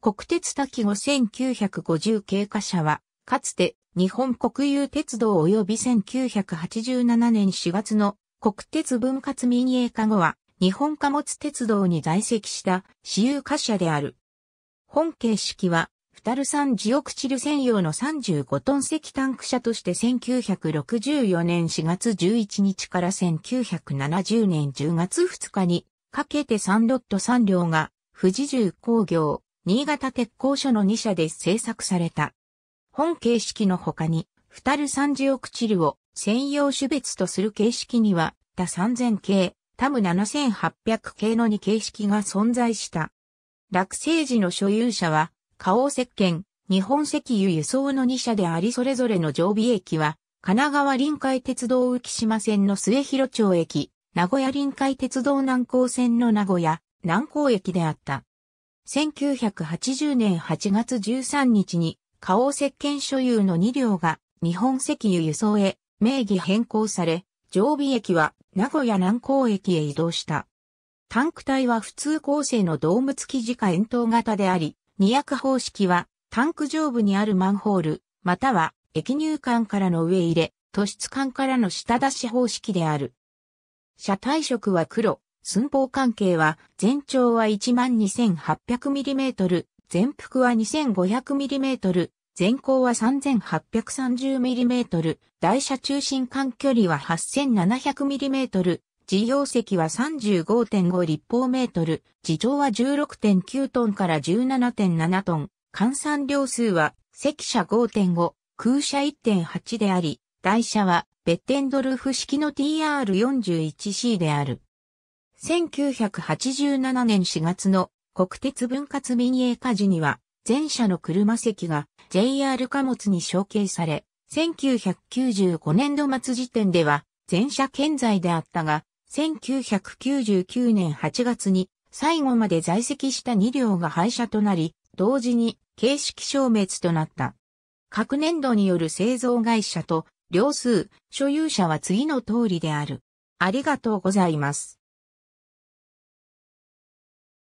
国鉄滝5 1950経過者は、かつて日本国有鉄道及び1987年4月の国鉄分割民営化後は、日本貨物鉄道に在籍した私有貨車である。本形式は、フタルンジオクチル専用の35トン石タンク車として1964年4月11日から1970年10月2日にかけて3ロット3両が富士重工業新潟鉄工所の2社で製作された。本形式の他に、フタル三十億チルを専用種別とする形式には、タ3000系、タム7800系の2形式が存在した。落成時の所有者は、花王石鹸、日本石油輸送の2社でありそれぞれの常備駅は、神奈川臨海鉄道浮島線の末広町駅、名古屋臨海鉄道南高線の名古屋、南高駅であった。1980年8月13日に、花王石鹸所有の2両が日本石油輸送へ名義変更され、常備駅は名古屋南港駅へ移動した。タンク体は普通構成のドーム付き自家円筒型であり、二役方式はタンク上部にあるマンホール、または液入管からの上入れ、突出管からの下出し方式である。車体色は黒、寸法関係は、全長は 12,800mm、全幅は 2,500mm、全高は 3,830mm、台車中心間距離は 8,700mm、事業席は35.5立方メートル、地上は16.9トンから17.7トン、換算量数は、積車5.5、空車1.8であり、台車は、ベッテンドルフ式の TR41C である。1987年4月の国鉄分割民営化時には、全社の車席が JR 貨物に承継され、1995年度末時点では全社健在であったが、1999年8月に最後まで在籍した2両が廃車となり、同時に形式消滅となった。各年度による製造会社と両数、所有者は次の通りである。ありがとうございます。